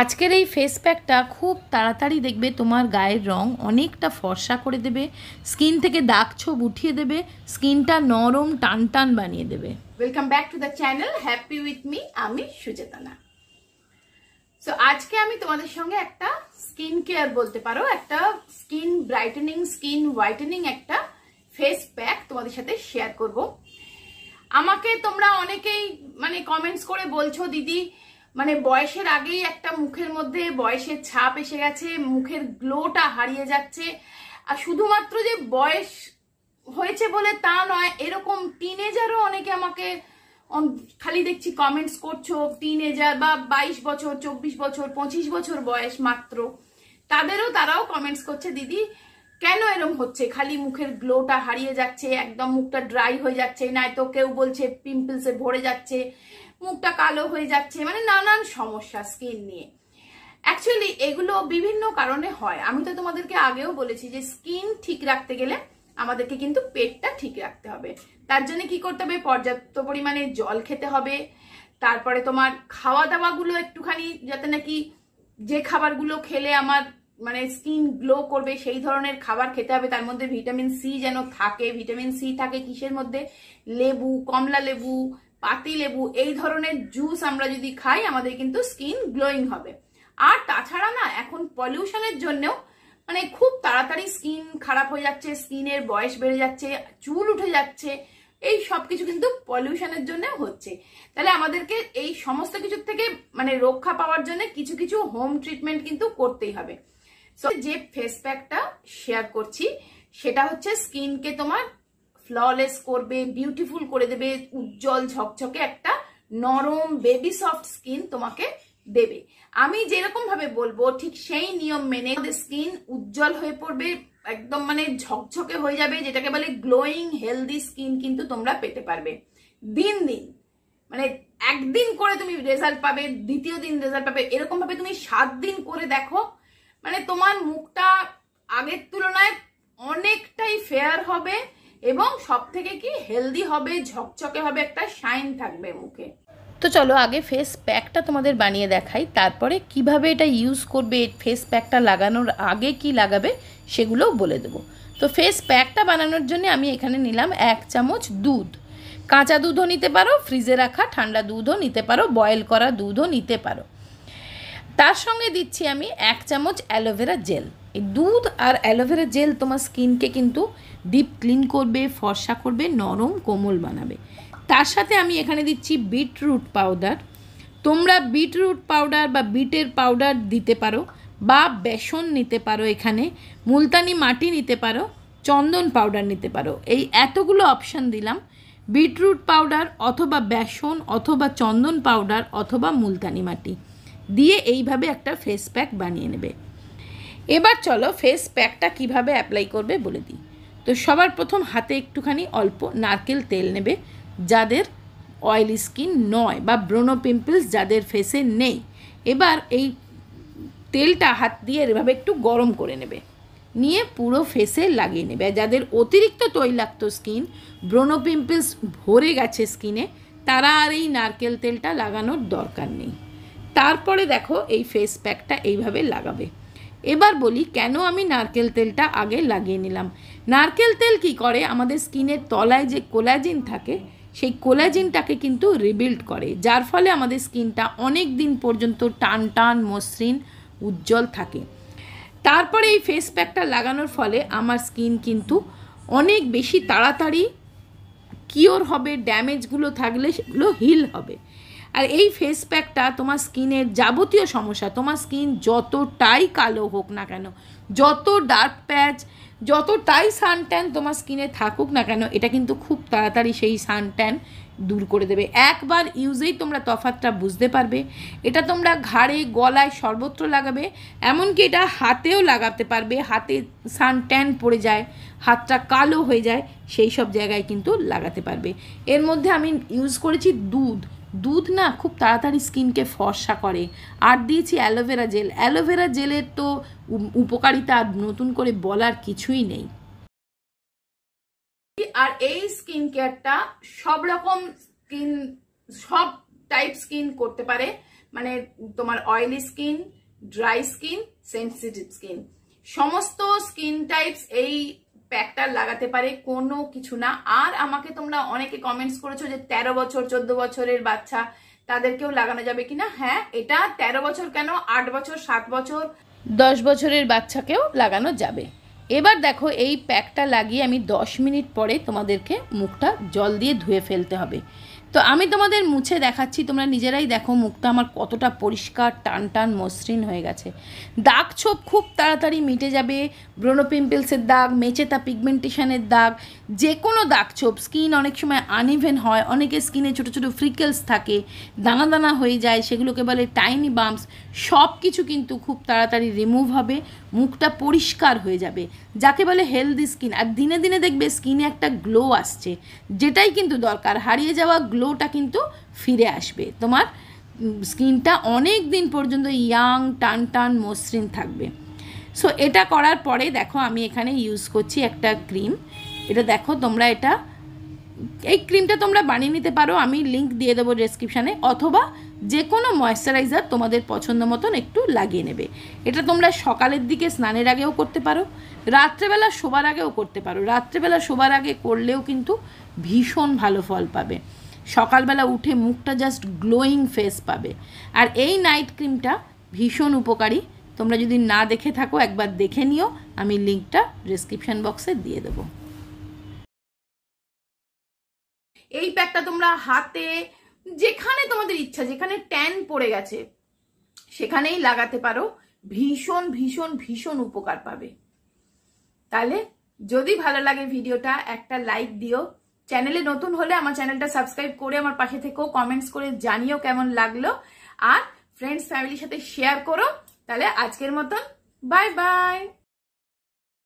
আজকের এই ফেস প্যাকটা খুব তাড়াতাড়ি দেখবে তোমার গায়ের রং অনেকটা ফর্সা করে দেবে স্কিন থেকে দাগ ছোপ উঠিয়ে দেবে স্কিনটা নরম টান টান বানিয়ে দেবে welcome back to the channel happy with me আমি সুচেতনা সো আজকে আমি তোমাদের সঙ্গে একটা স্কিন কেয়ার বলতে পারো একটা স্কিন ব্রাইটেনিং স্কিন হোয়াইটেনিং একটা ফেস প্যাক তোমাদের সাথে শেয়ার করব আমাকে তোমরা অনেকেই মানে কমেন্টস করে বলছো দিদি মানে বয়সের আগেই একটা মুখের মধ্যে বয়সের ছাপ এসে গেছে মুখের গ্লোটা হারিয়ে যাচ্ছে আর শুধুমাত্র যে বয়স হয়েছে বলে তা নয় এরকম টিনেজারও অনেকে আমাকে খালি দেখছি কমেন্টস করছো টিনেজার বা বাইশ বছর চব্বিশ বছর পঁচিশ বছর বয়স মাত্র তাদেরও তারাও কমেন্টস করছে দিদি কেন এরম হচ্ছে খালি মুখের গ্লোটা হারিয়ে যাচ্ছে একদম মুখটা ড্রাই হয়ে যাচ্ছে নয়তো কেউ বলছে পিম্পলসে ভরে যাচ্ছে মুখটা কালো হয়ে যাচ্ছে মানে নানান সমস্যা স্কিন নিয়ে অ্যাকচুয়ালি এগুলো বিভিন্ন কারণে হয় আমি তো তোমাদেরকে আগেও বলেছি যে স্কিন ঠিক রাখতে গেলে আমাদেরকে কিন্তু পেটটা ঠিক রাখতে হবে তার জন্য কি করতে হবে পর্যাপ্ত পরিমাণে জল খেতে হবে তারপরে তোমার খাওয়া দাওয়াগুলো একটুখানি যাতে নাকি যে খাবারগুলো খেলে আমার মানে স্কিন গ্লো করবে সেই ধরনের খাবার খেতে হবে তার মধ্যে ভিটামিন সি যেন থাকে ভিটামিন সি থাকে কিসের মধ্যে লেবু কমলা লেবু পাতি লেবু এই ধরনের জুস আমরা যদি খাই আমাদের কিন্তু স্কিন গ্লোয়িং হবে আর তাছাড়া না এখন পলিউশনের জন্যেও মানে খুব তাড়াতাড়ি স্কিন খারাপ হয়ে যাচ্ছে স্কিনের বয়স বেড়ে যাচ্ছে চুল উঠে যাচ্ছে এই সব কিছু কিন্তু পলিউশনের জন্য হচ্ছে তাহলে আমাদেরকে এই সমস্ত কিছুর থেকে মানে রক্ষা পাওয়ার জন্য কিছু কিছু হোম ট্রিটমেন্ট কিন্তু করতেই হবে সো যে ফেস প্যাকটা শেয়ার করছি সেটা হচ্ছে স্কিনকে তোমার ফ্ললেস করবে বিউটিফুল করে দেবে উজ্জ্বল ঝকঝকে একটা নরম বেবি সফট স্কিন তোমাকে দেবে আমি যেরকম ভাবে বলবো ঠিক সেই নিয়ম মেনে স্কিন উজ্জ্বল হয়ে পড়বে একদম মানে ঝকঝকে হয়ে যাবে যেটাকে বলে গ্লোয়িং হেলদি স্কিন কিন্তু তোমরা পেতে পারবে দিন দিন মানে একদিন করে তুমি রেজাল্ট পাবে দ্বিতীয় দিন রেজাল্ট পাবে এরকম ভাবে তুমি সাত দিন করে দেখো মানে তোমার মুখটা আগের তুলনায় অনেকটাই ফেয়ার হবে এবং সব থেকে কি হেলদি হবে ঝকঝকে হবে একটা শাইন থাকবে মুখে তো চলো আগে ফেস প্যাকটা তোমাদের বানিয়ে দেখাই তারপরে কিভাবে এটা ইউজ করবে ফেস প্যাকটা লাগানোর আগে কি লাগাবে সেগুলোও বলে দেবো তো ফেস প্যাকটা বানানোর জন্য আমি এখানে নিলাম এক চামচ দুধ কাঁচা দুধও নিতে পারো ফ্রিজে রাখা ঠান্ডা দুধও নিতে পারো বয়েল করা দুধও নিতে পারো তার সঙ্গে দিচ্ছি আমি এক চামচ অ্যালোভেরা জেল এই দুধ আর অ্যালোভেরা জেল তোমার স্কিনকে কিন্তু ডিপ ক্লিন করবে ফর্সা করবে নরম কোমল বানাবে তার সাথে আমি এখানে দিচ্ছি বিটরুট পাউডার তোমরা বিটরুট পাউডার বা বিটের পাউডার দিতে পারো বা বেসন নিতে পারো এখানে মুলতানি মাটি নিতে পারো চন্দন পাউডার নিতে পারো এই এতগুলো অপশান দিলাম বিটরুট পাউডার অথবা বেসন অথবা চন্দন পাউডার অথবা মুলতানি মাটি দিয়ে এইভাবে একটা ফেস প্যাক বানিয়ে নেবে এবার চলো ফেস প্যাকটা কিভাবে অ্যাপ্লাই করবে বলে দিই তো সবার প্রথম হাতে একটুখানি অল্প নারকেল তেল নেবে যাদের অয়েলি স্কিন নয় বা ব্রোনো পিম্পলস যাদের ফেসে নেই এবার এই তেলটা হাত দিয়ে এভাবে একটু গরম করে নেবে নিয়ে পুরো ফেসে লাগিয়ে নেবে যাদের অতিরিক্ত তৈলাক্ত স্কিন ব্রোনো পিম্পলস ভরে গেছে স্কিনে তারা আর এই নারকেল তেলটা লাগানোর দরকার নেই তারপরে দেখো এই ফেস প্যাকটা এইভাবে লাগাবে এবার বলি কেন আমি নারকেল তেলটা আগে লাগিয়ে নিলাম নারকেল তেল কি করে আমাদের স্কিনের তলায় যে কোলাজিন থাকে সেই কোলাজিনটাকে কিন্তু রিবিল্ড করে যার ফলে আমাদের স্কিনটা অনেক দিন পর্যন্ত টান টান মসৃণ উজ্জ্বল থাকে তারপরে এই ফেস প্যাকটা লাগানোর ফলে আমার স্কিন কিন্তু অনেক বেশি তাড়াতাড়ি কিওর হবে ড্যামেজগুলো থাকলে সেগুলো হিল হবে আর এই ফেস প্যাকটা তোমার স্কিনের যাবতীয় সমস্যা তোমার স্কিন যতটাই কালো হোক না কেন যত ডার্ক প্যাচ যতটাই সানট্যান তোমার স্কিনে থাকুক না কেন এটা কিন্তু খুব তাড়াতাড়ি সেই সানট্যান দূর করে দেবে একবার ইউজেই তোমরা তফাতটা বুঝতে পারবে এটা তোমরা ঘাড়ে গলায় সর্বত্র লাগাবে এমনকি এটা হাতেও লাগাতে পারবে হাতে সানট্যান পড়ে যায় হাতটা কালো হয়ে যায় সেই সব জায়গায় কিন্তু লাগাতে পারবে এর মধ্যে আমি ইউজ করেছি দুধ দুধ না খুব তাড়াতাড়ি স্কিনকে ফর্সা করে আর দিয়েছি অ্যালোভেরা জেল অ্যালোভেরা জেলের তো উপকারিতা আর নতুন করে বলার কিছুই নেই আর এই স্কিন কেয়ারটা সব রকম স্কিন সব টাইপ স্কিন করতে পারে মানে তোমার oily skin dry skin sensitive skin সমস্ত স্কিন টাইপস এই প্যাকটার লাগাতে পারে কোনো কিছু না আর আমাকে তোমরা অনেকে কমেন্টস করেছো যে ১৩ বছর ১৪ বছরের বাচ্চা তাদেরকেও লাগানো যাবে কিনা হ্যাঁ এটা ১৩ বছর কেন আট বছর সাত বছর দশ বছরের বাচ্চাকেও লাগানো যাবে এবার দেখো এই প্যাকটা লাগিয়ে আমি 10 মিনিট পরে তোমাদেরকে মুখটা জল দিয়ে ধুয়ে ফেলতে হবে তো আমি তোমাদের মুছে দেখাচ্ছি তোমরা নিজেরাই দেখো মুখটা আমার কতটা পরিষ্কার টান টান মসৃণ হয়ে গেছে দাগ ছোপ খুব তাড়াতাড়ি মিটে যাবে ব্রোনো পিম্পলসের দাগ মেচেতা পিগমেন্টেশনের দাগ যে কোনো দাগ ছোপ স্কিন অনেক সময় আনইভেন হয় অনেকে স্কিনে ছোটো ছোটো ফ্রিকেলস থাকে দানা দানা হয়ে যায় সেগুলোকে বলে টাইনি বাম্পস সব কিছু কিন্তু খুব তাড়াতাড়ি রিমুভ হবে মুখটা পরিষ্কার হয়ে যাবে যাকে বলে হেলদি স্কিন আর দিনে দিনে দেখবে স্কিনে একটা গ্লো আসছে যেটাই কিন্তু দরকার হারিয়ে যাওয়া গ্লোটা কিন্তু ফিরে আসবে তোমার স্কিনটা অনেক দিন পর্যন্ত ইয়াং টান টান মসৃণ থাকবে সো এটা করার পরে দেখো আমি এখানে ইউজ করছি একটা ক্রিম এটা দেখো তোমরা এটা এই ক্রিমটা তোমরা বানিয়ে নিতে পারো আমি লিঙ্ক দিয়ে দেবো ডেসক্রিপশানে অথবা যে কোনো ময়শ্চারাইজার তোমাদের পছন্দ মতন একটু লাগিয়ে নেবে এটা তোমরা সকালের দিকে স্নানের আগেও করতে পারো রাত্রেবেলা শোবার আগেও করতে পারো রাত্রেবেলা শোবার আগে করলেও কিন্তু ভীষণ ভালো ফল পাবে সকালবেলা উঠে মুখটা জাস্ট গ্লোয়িং ফেস পাবে আর এই নাইট ক্রিমটা ভীষণ উপকারী তোমরা যদি না দেখে থাকো একবার দেখে নিও আমি লিঙ্কটা ডিসক্রিপশান বক্সে দিয়ে দেবো এই প্যাকটা তোমরা হাতে যেখানে তোমাদের ইচ্ছা যেখানে ট্যান পড়ে গেছে সেখানেই লাগাতে পারো ভীষণ ভীষণ ভীষণ উপকার পাবে তাহলে যদি ভালো লাগে ভিডিওটা একটা লাইক দিও চ্যানেলে নতুন হলে আমার চ্যানেলটা সাবস্ক্রাইব করে আমার পাশে থেকেও কমেন্টস করে জানিও কেমন লাগলো আর ফ্রেন্ডস ফ্যামিলির সাথে শেয়ার করো তাহলে আজকের মতন বাই বাই